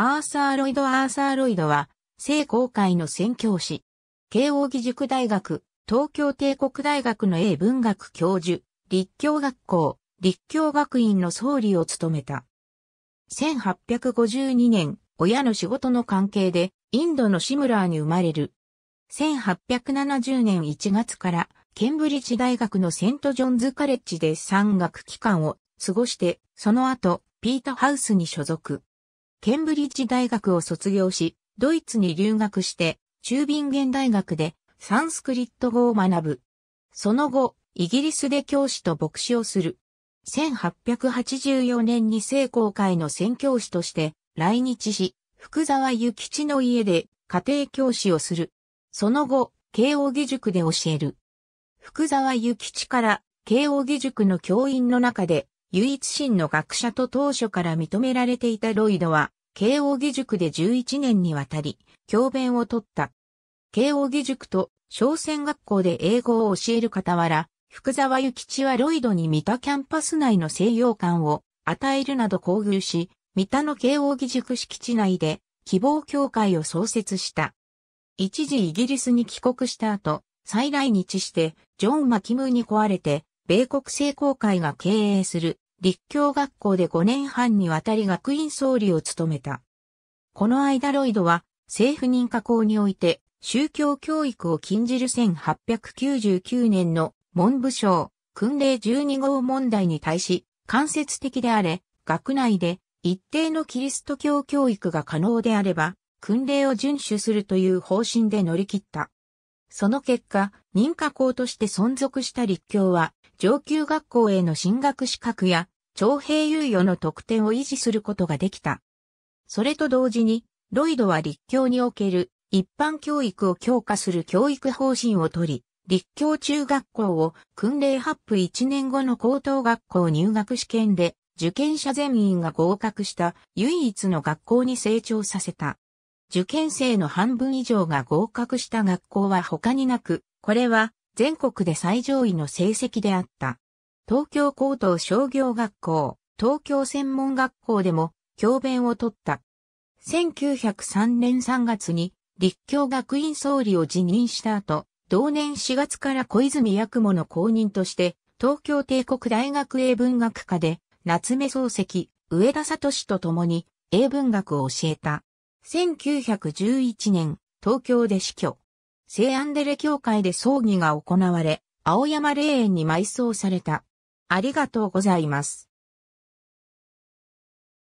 アーサー・ロイド・アーサー・ロイドは、聖公会の宣教師。慶応義塾大学、東京帝国大学の英文学教授、立教学校、立教学院の総理を務めた。1852年、親の仕事の関係で、インドのシムラーに生まれる。1870年1月から、ケンブリッジ大学のセントジョンズカレッジで産学期間を過ごして、その後、ピート・ハウスに所属。ケンブリッジ大学を卒業し、ドイツに留学して、中ビンゲン大学でサンスクリット語を学ぶ。その後、イギリスで教師と牧師をする。1884年に聖公会の宣教師として来日し、福沢諭吉の家で家庭教師をする。その後、慶応義塾で教える。福沢諭吉から慶応義塾の教員の中で唯一真の学者と当初から認められていたロイドは、慶応義塾で11年にわたり、教鞭を取った。慶応義塾と商船学校で英語を教える傍ら、福沢諭吉はロイドに三田キャンパス内の西洋館を与えるなど交流し、三田の慶応義塾敷地内で希望協会を創設した。一時イギリスに帰国した後、再来日して、ジョン・マキムーに壊れて、米国聖公会が経営する立教学校で5年半にわたり学院総理を務めた。この間ロイドは政府認可校において宗教教育を禁じる1899年の文部省訓令12号問題に対し間接的であれ、学内で一定のキリスト教教育が可能であれば、訓令を遵守するという方針で乗り切った。その結果、認可校として存続した立教は、上級学校への進学資格や、徴兵猶予の特典を維持することができた。それと同時に、ロイドは立教における一般教育を強化する教育方針をとり、立教中学校を訓令発布1年後の高等学校入学試験で受験者全員が合格した唯一の学校に成長させた。受験生の半分以上が合格した学校は他になく、これは全国で最上位の成績であった。東京高等商業学校、東京専門学校でも教鞭を取った。1903年3月に立教学院総理を辞任した後、同年4月から小泉八雲の公認として、東京帝国大学英文学科で、夏目漱石、上田聡と共に英文学を教えた。1911年、東京で死去。聖アンデレ教会で葬儀が行われ、青山霊園に埋葬された。ありがとうございます。